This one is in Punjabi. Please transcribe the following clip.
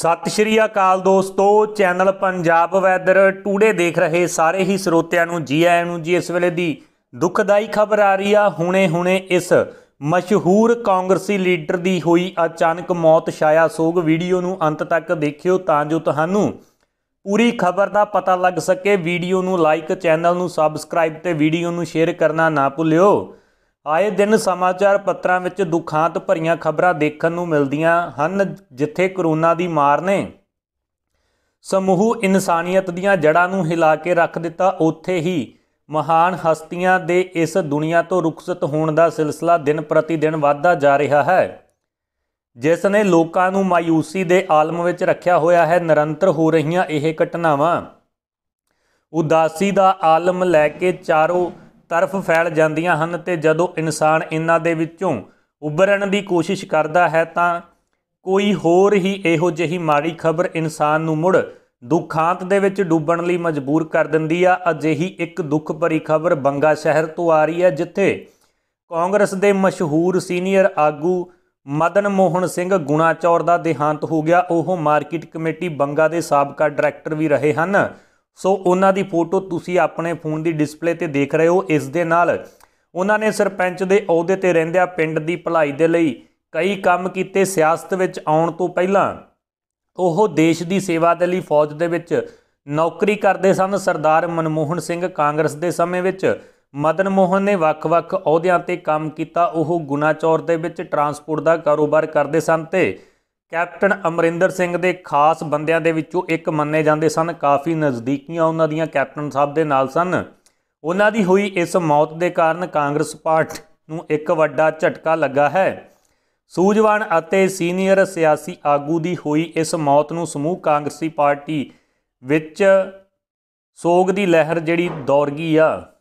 ਸਤਿ ਸ਼੍ਰੀ ਅਕਾਲ ਦੋਸਤੋ ਚੈਨਲ ਪੰਜਾਬ ਵੈਦਰ ਟੂਡੇ ਦੇਖ ਰਹੇ ਸਾਰੇ ਹੀ ਸਰੋਤਿਆਂ ਨੂੰ ਜੀ ਆਇਆਂ ਨੂੰ ਜੀ ਇਸ ਵੇਲੇ ਦੀ ਦੁਖਦਾਈ ਖਬਰ ਆ ਰਹੀ ਆ ਹੁਣੇ-ਹੁਣੇ ਇਸ ਮਸ਼ਹੂਰ ਕਾਂਗਰਸੀ ਲੀਡਰ ਦੀ ਹੋਈ ਅਚਾਨਕ ਮੌਤ ਛਾਇਆ ਸੋਗ ਵੀਡੀਓ ਨੂੰ ਅੰਤ ਤੱਕ ਦੇਖਿਓ ਤਾਂ ਜੋ ਤੁਹਾਨੂੰ ਪੂਰੀ ਖਬਰ ਦਾ ਪਤਾ ਲੱਗ ਸਕੇ ਵੀਡੀਓ ਨੂੰ ਲਾਈਕ ਚੈਨਲ ਨੂੰ ਸਬਸਕ੍ਰਾਈਬ ਤੇ ਵੀਡੀਓ ਨੂੰ ਸ਼ੇਅਰ ਕਰਨਾ ਨਾ ਭੁੱਲਿਓ ਆਏ ਦਿਨ ਸਮਾਚਾਰ ਪੱਤਰਾਂ ਵਿੱਚ ਦੁਖਾਂਤ ਭਰੀਆਂ ਖਬਰਾਂ ਦੇਖਣ ਨੂੰ ਮਿਲਦੀਆਂ ਹਨ ਜਿੱਥੇ ਕਰੋਨਾ ਦੀ ਮਾਰ ਨੇ ਸਮੂਹ ਇਨਸਾਨੀਅਤ ਦੀਆਂ ਜੜਾਂ ਨੂੰ ਹਿਲਾ ਕੇ ਰੱਖ ਦਿੱਤਾ ਉੱਥੇ ਹੀ ਮਹਾਨ ਹਸਤੀਆਂ ਦੇ ਇਸ ਦੁਨੀਆ ਤੋਂ ਰੁਖਸਤ ਹੋਣ ਦਾ ਸਿਲਸਿਲਾ ਦਿਨ ਪ੍ਰਤੀ ਦਿਨ ਵਧਦਾ ਜਾ ਰਿਹਾ ਹੈ ਜਿਸ ਨੇ ਲੋਕਾਂ ਨੂੰ ਮਾਇੂਸੀ ਦੇ ਆਲਮ ਵਿੱਚ ਰੱਖਿਆ ਹੋਇਆ ਹੈ ਨਿਰੰਤਰ ਹੋ ਰਹੀਆਂ ਇਹ ਘਟਨਾਵਾਂ ਉਦਾਸੀ ਦਾ ਆਲਮ ਲੈ ਕੇ ਚਾਰੋਂ ਤਰਫ ਫੈਲ ਜਾਂਦੀਆਂ ਹਨ ਤੇ ਜਦੋਂ ਇਨਸਾਨ ਇਹਨਾਂ ਦੇ ਵਿੱਚੋਂ ਉੱਭਰਨ ਦੀ ਕੋਸ਼ਿਸ਼ ਕਰਦਾ ਹੈ ਤਾਂ ਕੋਈ ਹੋਰ ਹੀ ਇਹੋ ਜਿਹੀ ਮਾੜੀ ਖਬਰ ਇਨਸਾਨ ਨੂੰ ਮੁੜ ਦੁਖਾਂਤ ਦੇ ਵਿੱਚ ਡੁੱਬਣ ਲਈ ਮਜਬੂਰ ਕਰ ਦਿੰਦੀ ਆ ਅਜਿਹੀ ਇੱਕ ਦੁੱਖ ਭਰੀ ਖਬਰ ਬੰਗਾ ਸ਼ਹਿਰ ਤੋਂ ਆ ਰਹੀ ਹੈ ਜਿੱਥੇ ਕਾਂਗਰਸ ਦੇ ਮਸ਼ਹੂਰ ਸੀਨੀਅਰ ਆਗੂ ਮਦਨ ਮੋਹਨ ਸਿੰਘ ਗੁਣਾਚੌਰ ਦਾ ਦੇਹਾਂਤ ਹੋ ਗਿਆ ਉਹ ਮਾਰਕੀਟ ਕਮੇਟੀ ਬੰਗਾ ਦੇ ਸਾਬਕਾ ਡਾਇਰੈਕਟਰ ਵੀ ਰਹੇ ਹਨ ਸੋ ਉਹਨਾਂ ਦੀ ਫੋਟੋ ਤੁਸੀਂ ਆਪਣੇ ਫੋਨ ਦੀ ਡਿਸਪਲੇ ਤੇ ਦੇਖ ਰਹੇ ਹੋ ਇਸ ਦੇ ਨਾਲ ਉਹਨਾਂ ਨੇ ਸਰਪੰਚ ਦੇ ਅਹੁਦੇ ਤੇ ਰਹਿੰਦਿਆਂ ਪਿੰਡ ਦੀ ਭਲਾਈ ਦੇ ਲਈ ਕਈ ਕੰਮ ਕੀਤੇ ਸਿਆਸਤ ਵਿੱਚ ਆਉਣ ਤੋਂ ਪਹਿਲਾਂ ਉਹ ਦੇਸ਼ ਦੀ ਸੇਵਾ ਦੇ ਲਈ ਫੌਜ ਦੇ ਵਿੱਚ ਨੌਕਰੀ ਕਰਦੇ ਸਨ ਸਰਦਾਰ ਮਨਮੋਹਨ ਸਿੰਘ ਕਾਂਗਰਸ ਦੇ ਸਮੇਂ ਵਿੱਚ ਮਦਨ ਮੋਹਨ ਨੇ ਵੱਖ-ਵੱਖ ਅਹੁਦਿਆਂ ਤੇ ਕੰਮ ਕੀਤਾ ਉਹ ਗੁਨਾਚੌਰ ਦੇ ਵਿੱਚ ਟਰਾਂਸਪੋਰਟ ਦਾ ਕਾਰੋਬਾਰ ਕਰਦੇ ਸਨ ਤੇ ਕੈਪਟਨ ਅਮਰਿੰਦਰ ਸਿੰਘ ਦੇ ਖਾਸ ਬੰਦਿਆਂ ਦੇ ਵਿੱਚੋਂ ਇੱਕ ਮੰਨੇ ਜਾਂਦੇ ਸਨ ਕਾਫੀ ਨਜ਼ਦੀਕੀਆਂ ਉਹਨਾਂ ਦੀਆਂ ਕੈਪਟਨ ਸਾਹਿਬ ਦੇ ਨਾਲ ਸਨ ਉਹਨਾਂ ਦੀ ਹੋਈ ਇਸ ਮੌਤ ਦੇ ਕਾਰਨ ਕਾਂਗਰਸ ਪਾਰਟੀ ਨੂੰ ਇੱਕ ਵੱਡਾ ਝਟਕਾ ਲੱਗਾ ਹੈ ਸੂਝਵਾਨ ਅਤੇ ਸੀਨੀਅਰ ਸਿਆਸੀ ਆਗੂ ਦੀ ਹੋਈ ਇਸ ਮੌਤ ਨੂੰ ਸਮੂਹ ਕਾਂਗਰਸੀ ਪਾਰਟੀ ਵਿੱਚ ਸੋਗ ਦੀ ਲਹਿਰ ਜਿਹੜੀ ਦੌਰ ਗਈ ਆ